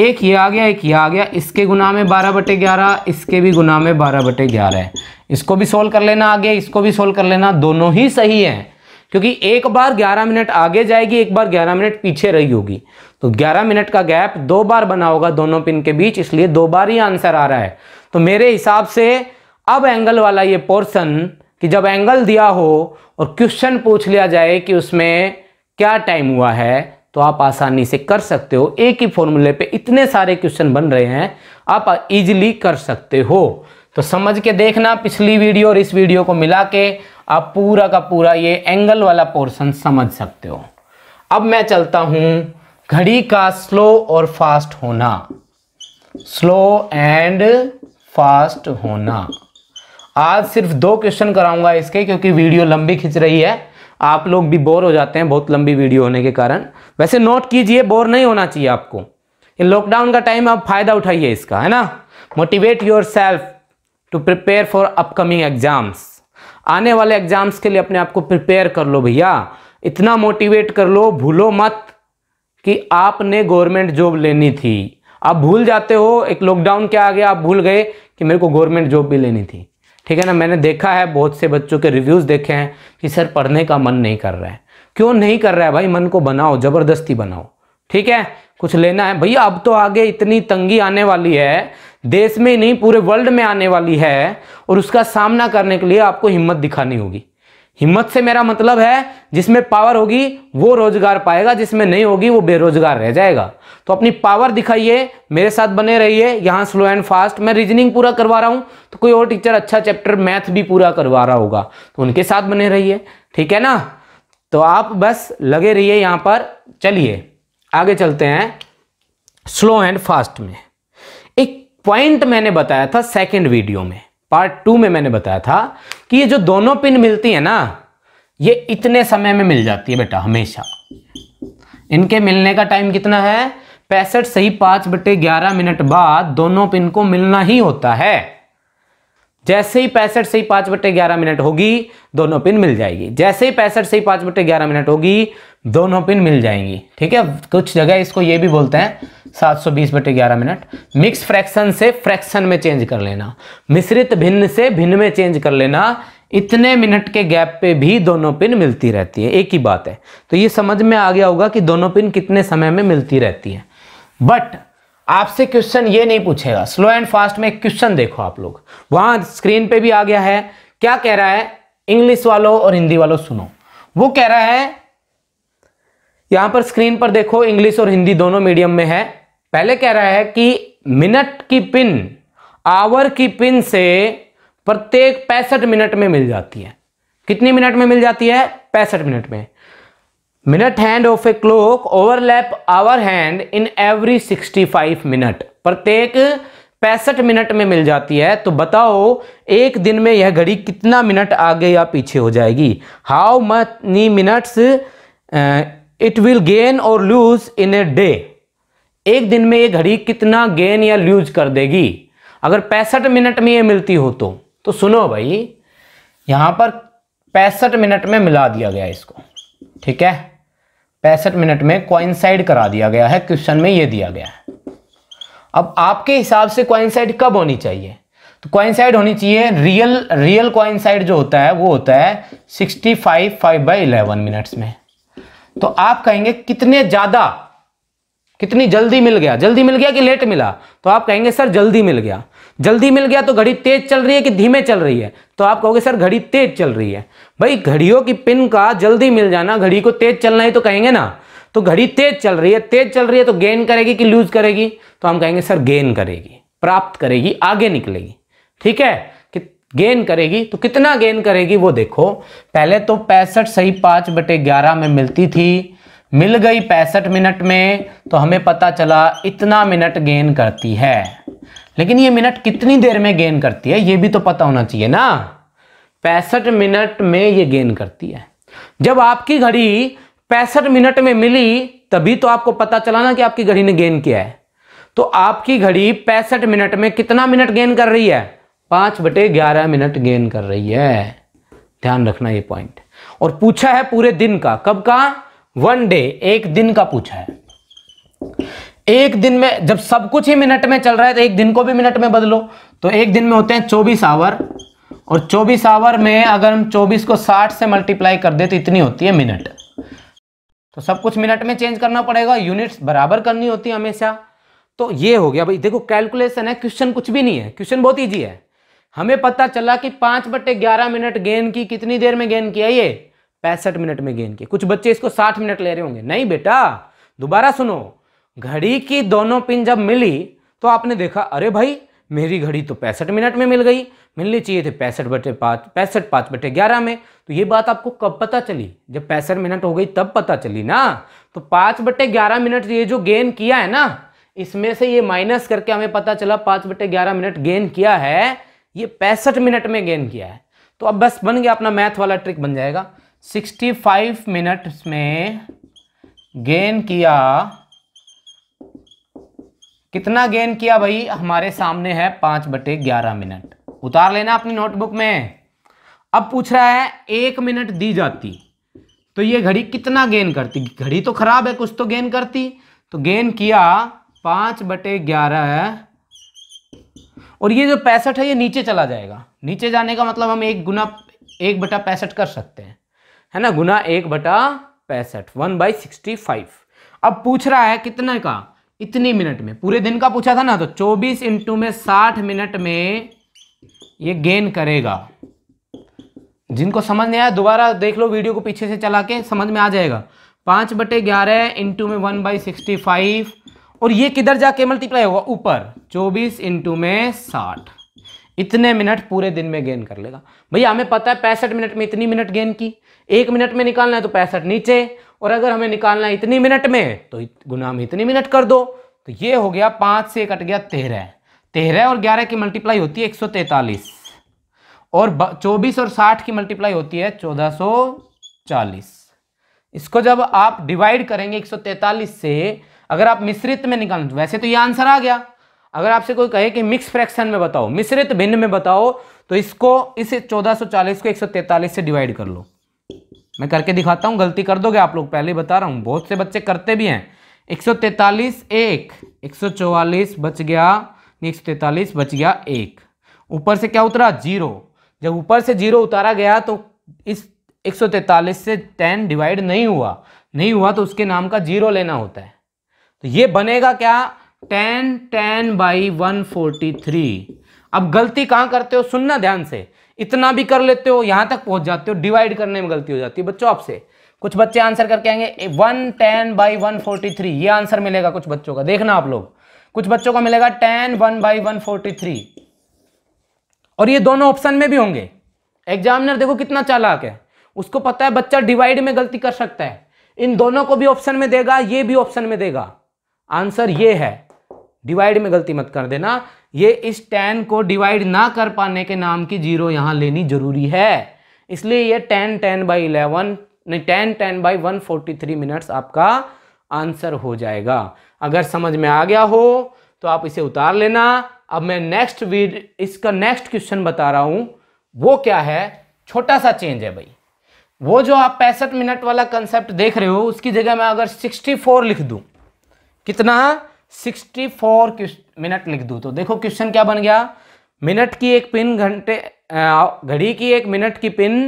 [SPEAKER 1] एक ये आ गया एक ये आ गया इसके गुना में बारह बटे ग्यारह इसके भी गुना में बारह बटे ग्यारह इसको भी सोल्व कर लेना आगे इसको भी सोल्व कर लेना दोनों ही सही है क्योंकि एक बार 11 मिनट आगे जाएगी एक बार 11 मिनट पीछे रही होगी तो 11 मिनट का गैप दो बार बना होगा दोनों पिन के बीच इसलिए दो बार ही आंसर आ रहा है तो मेरे हिसाब से अब एंगल वाला ये पोर्शन कि जब एंगल दिया हो और क्वेश्चन पूछ लिया जाए कि उसमें क्या टाइम हुआ है तो आप आसानी से कर सकते हो एक ही फॉर्मूले पे इतने सारे क्वेश्चन बन रहे हैं आप इजीली कर सकते हो तो समझ के देखना पिछली वीडियो और इस वीडियो को मिला के आप पूरा का पूरा ये एंगल वाला पोर्शन समझ सकते हो अब मैं चलता हूँ घड़ी का स्लो और फास्ट होना स्लो एंड फास्ट होना आज सिर्फ दो क्वेश्चन कराऊंगा इसके क्योंकि वीडियो लंबी खिंच रही है आप लोग भी बोर हो जाते हैं बहुत लंबी वीडियो होने के कारण वैसे नोट कीजिए बोर नहीं होना चाहिए आपको इन लॉकडाउन का टाइम आप फायदा उठाइए इसका है ना motivate your self to prepare for upcoming exams आने वाले एग्जाम्स के लिए अपने आप को प्रिपेयर कर लो भैया इतना मोटिवेट कर लो भूलो मत कि आपने गवर्नमेंट जॉब लेनी थी आप भूल जाते हो एक लॉकडाउन क्या आ गया आप भूल गए कि मेरे को गवर्नमेंट जॉब भी लेनी थी ठीक है ना मैंने देखा है बहुत से बच्चों के रिव्यूज़ देखे हैं कि सर पढ़ने का मन नहीं कर रहा है क्यों नहीं कर रहा है भाई मन को बनाओ ज़बरदस्ती बनाओ ठीक है कुछ लेना है भैया अब तो आगे इतनी तंगी आने वाली है देश में नहीं पूरे वर्ल्ड में आने वाली है और उसका सामना करने के लिए आपको हिम्मत दिखानी होगी हिम्मत से मेरा मतलब है जिसमें पावर होगी वो रोजगार पाएगा जिसमें नहीं होगी वो बेरोजगार रह जाएगा तो अपनी पावर दिखाइए मेरे साथ बने रहिए यहाँ स्लो एंड फास्ट मैं रीजनिंग पूरा करवा रहा हूँ तो कोई और टीचर अच्छा चैप्टर मैथ भी पूरा करवा रहा होगा तो उनके साथ बने रहिए ठीक है ना तो आप बस लगे रहिए यहाँ पर चलिए आगे चलते हैं स्लो एंड फास्ट में एक पॉइंट मैंने बताया था सेकेंड वीडियो में पार्ट टू में मैंने बताया था कि ये जो दोनों पिन मिलती है ना ये इतने समय में मिल जाती है बेटा हमेशा इनके मिलने का टाइम कितना है पैंसठ सही पांच बटे ग्यारह मिनट बाद दोनों पिन को मिलना ही होता है जैसे ही पैंसठ से ही पांच बटे ग्यारह मिनट होगी दोनों पिन मिल जाएगी जैसे ही पैंसठ से ही पांच बटे ग्यारह मिनट होगी दोनों पिन मिल जाएंगी ठीक है कुछ जगह इसको ये भी बोलते हैं 720 बटे ग्यारह मिनट मिक्स फ्रैक्शन से फ्रैक्शन में चेंज कर लेना मिश्रित भिन्न से भिन्न में चेंज कर लेना इतने मिनट के गैप पे भी दोनों पिन मिलती रहती है एक ही बात है तो ये समझ में आ गया होगा कि दोनों पिन कितने समय में मिलती रहती है बट आपसे क्वेश्चन ये नहीं पूछेगा स्लो एंड फास्ट में क्वेश्चन देखो आप लोग वहां स्क्रीन पे भी आ गया है क्या कह रहा है इंग्लिश वालों और हिंदी वालों सुनो वो कह रहा है यहां पर स्क्रीन पर देखो इंग्लिश और हिंदी दोनों मीडियम में है पहले कह रहा है कि मिनट की पिन आवर की पिन से प्रत्येक पैंसठ मिनट में मिल जाती है कितनी मिनट में मिल जाती है पैंसठ मिनट में minute hand of a clock overlap hour hand in every 65 minute प्रत्येक पैंसठ मिनट में मिल जाती है तो बताओ एक दिन में यह घड़ी कितना मिनट आगे या पीछे हो जाएगी how many minutes it will gain और लूज इन ए डे एक दिन में ये घड़ी कितना गेन या लूज कर देगी अगर पैंसठ मिनट में ये मिलती हो तो तो सुनो भाई यहाँ पर पैंसठ मिनट में मिला दिया गया इसको ठीक है पैंसठ मिनट में क्वाइंसाइड करा दिया गया है क्वेश्चन में ये दिया गया है अब आपके हिसाब से क्वाइंसाइड कब होनी चाहिए तो क्वाइंसाइड होनी चाहिए रियल रियल क्वाइंसाइड जो होता है वो होता है sixty five five by eleven minutes में तो आप कहेंगे कितने ज्यादा कितनी जल्दी मिल गया जल्दी मिल गया कि लेट मिला तो आप कहेंगे सर जल्दी मिल गया जल्दी मिल गया तो घड़ी तेज चल रही है कि धीमे चल रही है तो आप कहोगे सर घड़ी तेज चल रही है भाई घड़ियों की पिन का जल्दी मिल जाना घड़ी को तेज चलना ही तो कहेंगे ना तो घड़ी तेज चल रही है तेज चल रही है तो गेन करेगी कि लूज करेगी तो हम कहेंगे सर गेन करेगी प्राप्त करेगी आगे निकलेगी ठीक है गेन करेगी तो कितना गेन करेगी वो देखो पहले तो पैंसठ सही पांच बटे ग्यारह में मिलती थी मिल गई पैंसठ मिनट में तो हमें पता चला इतना मिनट गेन करती है लेकिन ये मिनट कितनी देर में गेन करती है ये भी तो पता होना चाहिए ना पैंसठ मिनट में ये गेन करती है जब आपकी घड़ी पैंसठ मिनट में मिली तभी तो आपको पता चला ना कि आपकी घड़ी ने गेन किया है तो आपकी घड़ी पैंसठ मिनट में कितना मिनट गेन कर रही है पाँच बटे ग्यारह मिनट गेन कर रही है ध्यान रखना ये पॉइंट और पूछा है पूरे दिन का कब का वन डे एक दिन का पूछा है एक दिन में जब सब कुछ ही मिनट में चल रहा है तो एक दिन को भी मिनट में बदलो तो एक दिन में होते हैं चौबीस आवर और चौबीस आवर में अगर हम चौबीस को साठ से मल्टीप्लाई कर दे तो इतनी होती है मिनट तो सब कुछ मिनट में चेंज करना पड़ेगा यूनिट्स बराबर करनी होती है हमेशा तो ये हो गया भाई देखो कैलकुलेशन है क्वेश्चन कुछ भी नहीं है क्वेश्चन बहुत ईजी है हमें पता चला कि पांच बटे ग्यारह मिनट गेन की कितनी देर में गेन किया ये पैंसठ मिनट में गेन किया कुछ बच्चे इसको साठ मिनट ले रहे होंगे नहीं बेटा दोबारा सुनो घड़ी की दोनों पिन जब मिली तो आपने देखा अरे भाई मेरी घड़ी तो पैंसठ मिनट में मिल गई मिलनी चाहिए थे पैंसठ बटे पाँच पैंसठ पाँच बटे ग्यारह में तो ये बात आपको कब पता चली जब पैंसठ मिनट हो गई तब पता चली ना तो पाँच बटे ग्यारह मिनट ये जो गेन किया है ना इसमें से ये माइनस करके हमें पता चला पाँच बटे ग्यारह मिनट गेन किया है ये पैंसठ मिनट में गेन किया है तो अब बस बन गया अपना मैथ वाला ट्रिक बन जाएगा 65 मिनट में गेन किया कितना गेन किया भाई हमारे सामने है पांच बटे ग्यारह मिनट उतार लेना अपनी नोटबुक में अब पूछ रहा है एक मिनट दी जाती तो ये घड़ी कितना गेन करती घड़ी तो खराब है कुछ तो गेन करती तो गेन किया पांच बटे ग्यारह और ये जो पैंसठ है ये नीचे चला जाएगा नीचे जाने का मतलब हम एक गुना एक बटा पैंसठ कर सकते हैं है ना गुना एक बटा पैंसठ वन बाई सिक्सटी फाइव अब पूछ रहा है कितने का इतनी मिनट में पूरे दिन का पूछा था ना तो चौबीस इंटू में साठ मिनट में ये गेन करेगा जिनको समझ नहीं आया दोबारा देख लो वीडियो को पीछे से चला के समझ में आ जाएगा पाँच बटे ग्यारह इंटू में वन बाई सिक्सटी फाइव और ये किधर जाके मल्टीप्लाई होगा ऊपर चौबीस इंटू में साठ इतने मिनट पूरे दिन में गेन कर लेगा भैया हमें पता है पैंसठ मिनट में इतनी मिनट गेन की एक मिनट में निकालना है तो पैंसठ नीचे और अगर हमें निकालना है इतनी मिनट में तो गुना में इतनी मिनट कर दो तो ये हो गया पाँच से कट गया तेरह तेरह और ग्यारह की मल्टीप्लाई होती है एक और चौबीस और साठ की मल्टीप्लाई होती है चौदह इसको जब आप डिवाइड करेंगे एक से अगर आप मिश्रित में निकाल वैसे तो ये आंसर आ गया अगर आपसे कोई कहे कि मिक्स फ्रैक्शन में बताओ मिश्रित भिन्न में बताओ तो इसको इस 1440 को 143 से डिवाइड कर लो मैं करके दिखाता हूँ गलती कर दोगे आप लोग पहले बता रहा हूँ बहुत से बच्चे करते भी हैं 143 एक 144 बच गया एक सौ बच गया एक ऊपर से क्या उतरा जीरो जब ऊपर से जीरो उतारा गया तो इस एक से टेन डिवाइड नहीं हुआ नहीं हुआ तो उसके नाम का जीरो लेना होता है तो ये बनेगा क्या ten ten by one forty three अब गलती कहां करते हो सुनना ध्यान से इतना भी कर लेते हो यहां तक पहुंच जाते हो डिवाइड करने में गलती हो जाती है बच्चों आपसे कुछ बच्चे आंसर करके आएंगे one ten by one forty three ये आंसर मिलेगा कुछ बच्चों का देखना आप लोग कुछ बच्चों का मिलेगा ten one by one forty three और ये दोनों ऑप्शन में भी होंगे एग्जामिनर देखो कितना चालाक है उसको पता है बच्चा डिवाइड में गलती कर सकता है इन दोनों को भी ऑप्शन में देगा ये भी ऑप्शन में देगा आंसर ये है डिवाइड में गलती मत कर देना ये इस टेन को डिवाइड ना कर पाने के नाम की जीरो यहाँ लेनी जरूरी है इसलिए ये टेन टेन बाई इलेवन नहीं ten ten by one forty three minutes आपका आंसर हो जाएगा अगर समझ में आ गया हो तो आप इसे उतार लेना अब मैं नेक्स्ट वीड इसका नेक्स्ट क्वेश्चन बता रहा हूँ वो क्या है छोटा सा चेंज है भाई वो जो आप पैंसठ मिनट वाला कंसेप्ट देख रहे हो उसकी जगह मैं अगर सिक्सटी फोर लिख दूँ कितना सिक्सटी फोर मिनट लिख दू तो देखो क्वेश्चन क्या बन गया मिनट की एक पिन घंटे घड़ी की एक मिनट की पिन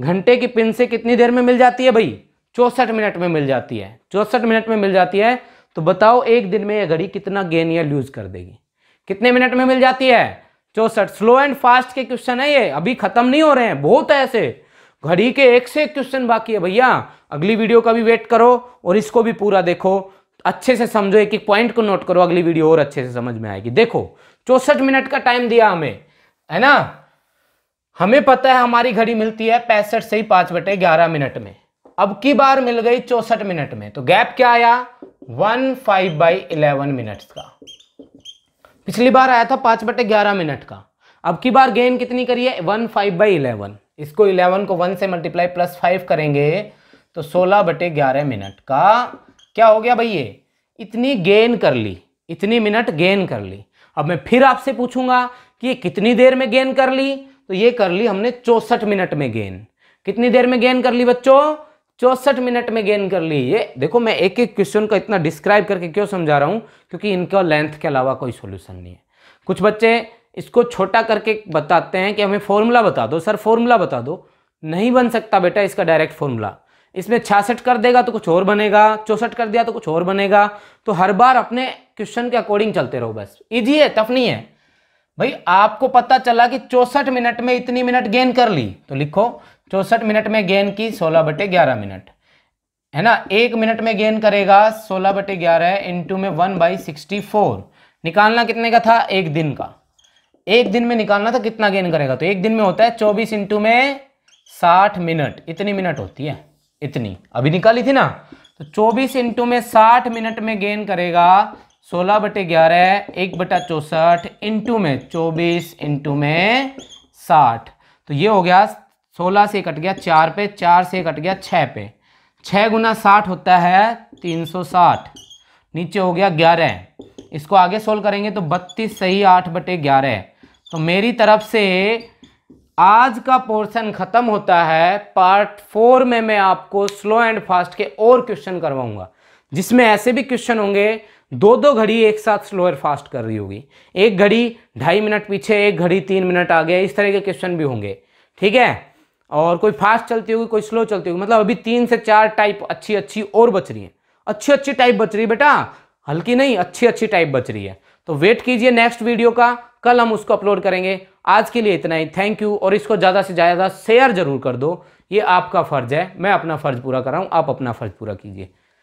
[SPEAKER 1] घंटे की पिन से कितनी देर में मिल जाती है भाई चौसठ मिनट में मिल जाती है चौसठ मिनट में मिल जाती है तो बताओ एक दिन में यह घड़ी कितना गेन या लूज कर देगी कितने मिनट में मिल जाती है चौसठ स्लो एंड फास्ट के क्वेश्चन है ये अभी खत्म नहीं हो रहे हैं बहुत है ऐसे घड़ी के एक से एक क्वेश्चन बाकी है भैया अगली वीडियो का भी वेट करो और इसको भी पूरा देखो अच्छे से समझो एक एक पॉइंट को नोट करो अगली वीडियो और अच्छे से समझ में आएगी देखो चौसठ मिनट का टाइम दिया हमें है ना हमें पता है हमारी घड़ी मिलती है पैंसठ से ही पांच बटे ग्यारह मिनट में अब की बार मिल गई चौसठ मिनट में तो गैप क्या आया one five by eleven minute का पिछली बार आया था पांच बटे ग्यारह मिनट का अब की बार गेन कितनी करिए वन फाइव बाई इलेवन इसको इलेवन को वन से मल्टीप्लाई प्लस फाइव करेंगे तो सोलह बटे ग्यारह मिनट का क्या हो गया भाई ये इतनी गेन कर ली इतनी मिनट गेन कर ली अब मैं फिर आपसे पूछूंगा कि ये कितनी देर में गेन कर ली तो ये कर ली हमने चौसठ मिनट में गेन कितनी देर में गेन कर ली बच्चों चौसठ मिनट में गेन कर ली ये देखो मैं एक एक क्वेश्चन को इतना डिस्क्राइब करके क्यों समझा रहा हूँ क्योंकि इनका लेंथ के अलावा कोई सोल्यूशन नहीं है कुछ बच्चे इसको छोटा करके बताते हैं कि हमें फॉर्मूला बता दो सर फॉर्मूला बता दो नहीं बन सकता बेटा इसका डायरेक्ट फॉर्मूला इसमें छियासठ कर देगा तो कुछ और बनेगा चौसठ कर दिया तो कुछ और बनेगा तो हर बार अपने क्वेश्चन के अकॉर्डिंग चलते रहो बस इजी है टफ नहीं है भाई आपको पता चला कि चौसठ मिनट में इतनी मिनट गेन कर ली तो लिखो चौसठ मिनट में गेन की सोलह बटे ग्यारह मिनट है ना एक मिनट में गेन करेगा सोलह बटे ग्यारह इंटू में वन बाई सिक्सटी फोर निकालना कितने का था एक दिन का एक दिन में निकालना था कितना गेन करेगा तो एक दिन में होता है चौबीस इंटू में साठ मिनट इतनी मिनट होती है इतनी अभी निकाली थी ना तो चौबीस इंटू में साठ मिनट में गेन करेगा सोलह बटे ग्यारह एक बटा चौसठ इंटू में चौबीस इंटू में साठ तो ये हो गया सोलह से कट गया चार पे चार से कट गया छः पे छः गुना साठ होता है तीन सौ साठ नीचे हो गया ग्यारह इसको आगे सोल्व करेंगे तो बत्तीस सही आठ बटे ग्यारह तो मेरी तरफ से आज का पोर्शन खत्म होता है पार्ट फोर में मैं आपको स्लो एंड फास्ट के और क्वेश्चन करवाऊंगा जिसमें ऐसे भी क्वेश्चन होंगे दो दो घड़ी एक साथ स्लो एंड फास्ट कर रही होगी एक घड़ी ढाई मिनट पीछे एक घड़ी तीन मिनट आगे इस तरह के क्वेश्चन भी होंगे ठीक है और कोई फास्ट चलती होगी कोई स्लो चलती होगी मतलब अभी तीन से चार टाइप अच्छी अच्छी और बच रही है अच्छी अच्छी टाइप बच रही है बेटा हल्की नहीं अच्छी अच्छी टाइप बच रही है तो वेट कीजिए नेक्स्ट वीडियो का कल हम उसको अपलोड करेंगे आज के लिए इतना ही थैंक यू और इसको ज़्यादा से ज़्यादा शेयर जरूर कर दो ये आपका फ़र्ज़ है मैं अपना फ़र्ज़ पूरा कर रहा हूँ आप अपना फ़र्ज़ पूरा कीजिए